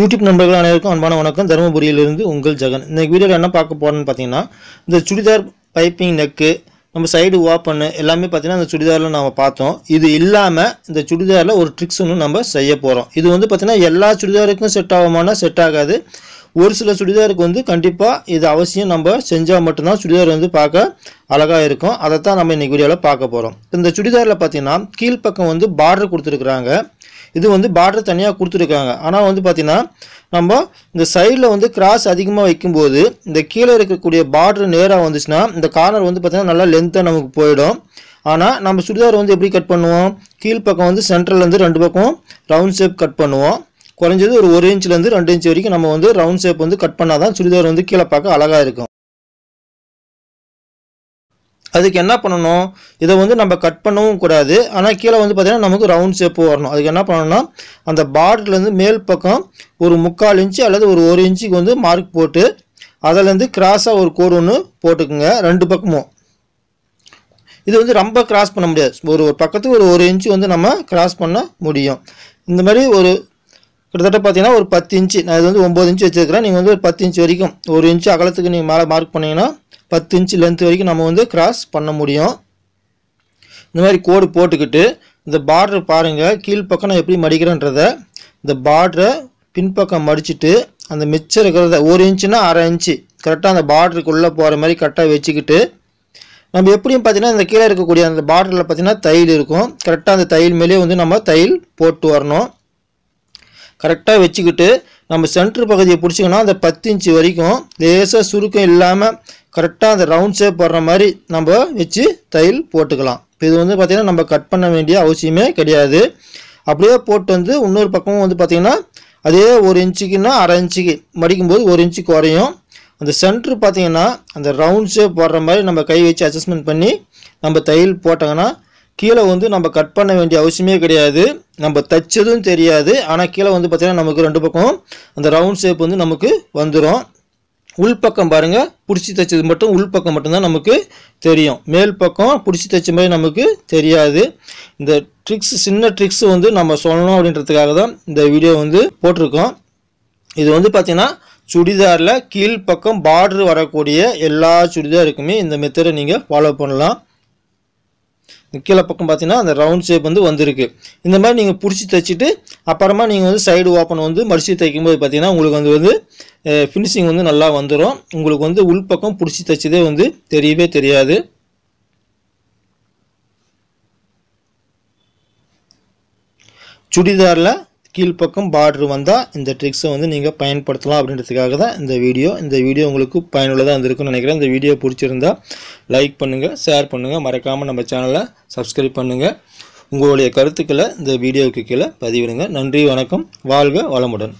YouTube நண்பர்கள் அனைவருக்கும் அன்பான வணக்கம் தருமபுரியிலிருந்து உங்கள் ஜெகன் இந்த வீடியோவில் என்ன பார்க்க போகிறேன்னு பார்த்தீங்கன்னா இந்த சுடிதார் பைப்பிங் நெக்கு நம்ம சைடு ஓப்பன்னு எல்லாமே பார்த்திங்கன்னா அந்த சுடிதாரில் நம்ம பார்த்தோம் இது இல்லாமல் இந்த சுடிதாரில் ஒரு ட்ரிக்ஸ் ஒன்று நம்ம செய்ய போகிறோம் இது வந்து பார்த்திங்கன்னா எல்லா சுடிதாருக்கும் செட் ஆகுமானா செட் ஆகாது ஒரு சில சுடிதாருக்கு வந்து கண்டிப்பாக இது அவசியம் நம்ம செஞ்சால் மட்டும்தான் சுடிதார் வந்து பார்க்க அழகாக இருக்கும் அதை தான் நம்ம இன்றைக்கி வீடியோவில் பார்க்க போகிறோம் இந்த சுடிதாரில் பார்த்தீங்கன்னா கீழ்ப்பக்கம் வந்து பார்டர் கொடுத்துருக்குறாங்க இது வந்து பார்டர் தனியாக கொடுத்துருக்காங்க ஆனால் வந்து பார்த்திங்கன்னா நம்ம இந்த சைடில் வந்து கிராஸ் அதிகமாக வைக்கும்போது இந்த கீழே இருக்கக்கூடிய பார்டர் நேராக வந்துச்சுன்னா இந்த கார்னர் வந்து பார்த்திங்கன்னா நல்லா லென்த்தாக நமக்கு போயிடும் ஆனால் நம்ம சுடிதார் வந்து எப்படி கட் பண்ணுவோம் கீழ்ப்பக்கம் வந்து சென்ட்ரல்லேருந்து ரெண்டு பக்கம் ரவுண்ட் ஷேப் கட் பண்ணுவோம் குறைஞ்சது ஒரு ஒரு இன்ச்லேருந்து ரெண்டு இன்ச் வரைக்கும் நம்ம வந்து ரவுண்ட் ஷேப் வந்து கட் பண்ணால் தான் சுடிதார் வந்து கீழே பார்க்க அழகாக இருக்கும் அதுக்கு என்ன பண்ணணும் இதை வந்து நம்ம கட் பண்ணவும் கூடாது ஆனால் கீழே வந்து பார்த்திங்கன்னா நமக்கு ரவுண்ட் ஷேப்பு வரணும் அதுக்கு என்ன பண்ணணும்னா அந்த பார்டர்லேருந்து மேல் பக்கம் ஒரு முக்கால் இன்ச்சு அல்லது ஒரு ஒரு இன்ச்சுக்கு வந்து மார்க் போட்டு அதிலேருந்து கிராஸாக ஒரு கோடு ஒன்று போட்டுக்குங்க ரெண்டு பக்கமும் இது வந்து ரொம்ப கிராஸ் பண்ண முடியாது ஒரு ஒரு பக்கத்துக்கு ஒரு ஒரு இன்ச்சு வந்து நம்ம கிராஸ் பண்ண முடியும் இந்த மாதிரி ஒரு கிட்டத்தட்ட பார்த்தீங்கன்னா ஒரு பத்து இன்ச்சு நான் இது வந்து ஒம்பது இன்ச்சு வச்சிருக்கிறேன் நீங்கள் வந்து ஒரு பத்து இன்ச்சு வரைக்கும் ஒரு இன்ச்சு அகலத்துக்கு நீங்கள் மேலே மார்க் பண்ணிங்கன்னா பத்து இன்ச்சு லென்த் வரைக்கும் நம்ம வந்து கிராஸ் பண்ண முடியும் இந்த மாதிரி கோடு போட்டுக்கிட்டு இந்த பார்டர் பாருங்கள் கீழ்ப்பக்கம் நான் எப்படி மடிக்கிறேன்றத இந்த பார்டரை பின்பக்கம் மடிச்சுட்டு அந்த மிச்சம் இருக்கிறத ஒரு இன்ச்சுன்னா அரை இன்ச்சு கரெக்டாக அந்த பார்டருக்குள்ளே போகிற மாதிரி கரெக்டாக வச்சுக்கிட்டு நம்ம எப்படியும் பார்த்தீங்கன்னா இந்த கீழே இருக்கக்கூடிய அந்த பார்டரில் பார்த்தீங்கன்னா தையல் இருக்கும் கரெக்டாக அந்த தையல் மேலேயே வந்து நம்ம தையல் போட்டு வரணும் கரெக்டாக வச்சுக்கிட்டு நம்ம சென்ட்ரு பகுதியை பிடிச்சிங்கன்னா அந்த பத்து இன்ச்சு வரைக்கும் லேசாக சுருக்கம் இல்லாமல் கரெக்டாக அந்த ரவுண்ட் ஷேப் வர்ற மாதிரி நம்ம வச்சு தையல் போட்டுக்கலாம் இப்போ இது வந்து பார்த்திங்கன்னா நம்ம கட் பண்ண வேண்டிய அவசியமே கிடையாது அப்படியே போட்டு வந்து இன்னொரு பக்கமும் வந்து பார்த்திங்கன்னா அதே ஒரு இன்ச்சுக்குன்னா அரை இன்ச்சுக்கு மடிக்கும்போது ஒரு இன்ச்சு குறையும் அந்த சென்ட்ரு பார்த்திங்கன்னா அந்த ரவுண்ட் ஷேப் போடுற மாதிரி நம்ம கை வச்சு அட்ஜஸ்ட்மெண்ட் பண்ணி நம்ம தையல் போட்டோங்கன்னா கீழே வந்து நம்ம கட் பண்ண வேண்டிய அவசியமே கிடையாது நம்ம தைச்சதும் தெரியாது ஆனால் கீழே வந்து பார்த்தீங்கன்னா நமக்கு ரெண்டு பக்கம் அந்த ரவுண்ட் ஷேப் வந்து நமக்கு வந்துடும் உள்பக்கம் பாருங்கள் பிடிச்சி தைச்சது மட்டும் உள்பக்கம் மட்டும்தான் நமக்கு தெரியும் மேல் பக்கம் பிடிச்சி தைச்ச மாதிரி நமக்கு தெரியாது இந்த ட்ரிக்ஸ் சின்ன ட்ரிக்ஸ் வந்து நம்ம சொல்லணும் அப்படின்றதுக்காக தான் இந்த வீடியோ வந்து போட்டிருக்கோம் இது வந்து பார்த்தீங்கன்னா சுடிதாரில் கீழ்ப்பக்கம் பார்டர் வரக்கூடிய எல்லா சுடிதாருக்குமே இந்த மெத்தடை நீங்கள் ஃபாலோ பண்ணலாம் கீழே பக்கம் பார்த்தீங்கன்னா அந்த ரவுண்ட் ஷேப் வந்து வந்திருக்கு இந்த மாதிரி நீங்கள் பிடிச்சி தைச்சிட்டு அப்புறமா நீங்கள் வந்து சைடு ஓப்பன் வந்து மடிச்சு தைக்கும்போது பார்த்தீங்கன்னா உங்களுக்கு வந்து வந்து ஃபினிஷிங் வந்து நல்லா வந்துடும் உங்களுக்கு வந்து உள்பக்கம் பிடிச்சி தைச்சதே வந்து தெரியவே தெரியாது சுடிதாரில் கீழ்ப்பக்கம் பார்டர் வந்தால் இந்த ட்ரிக்ஸை வந்து நீங்கள் பயன்படுத்தலாம் அப்படின்றதுக்காக தான் இந்த வீடியோ இந்த வீடியோ உங்களுக்கு பயனுள்ளதாக இருந்திருக்குன்னு நினைக்கிறேன் இந்த வீடியோ பிடிச்சிருந்தா லைக் பண்ணுங்கள் ஷேர் பண்ணுங்கள் மறக்காமல் நம்ம சேனலை சப்ஸ்கிரைப் பண்ணுங்கள் உங்களுடைய கருத்துக்களை இந்த வீடியோவுக்கு கீழே பதிவிடுங்க நன்றி வணக்கம் வாழ்க வளமுடன்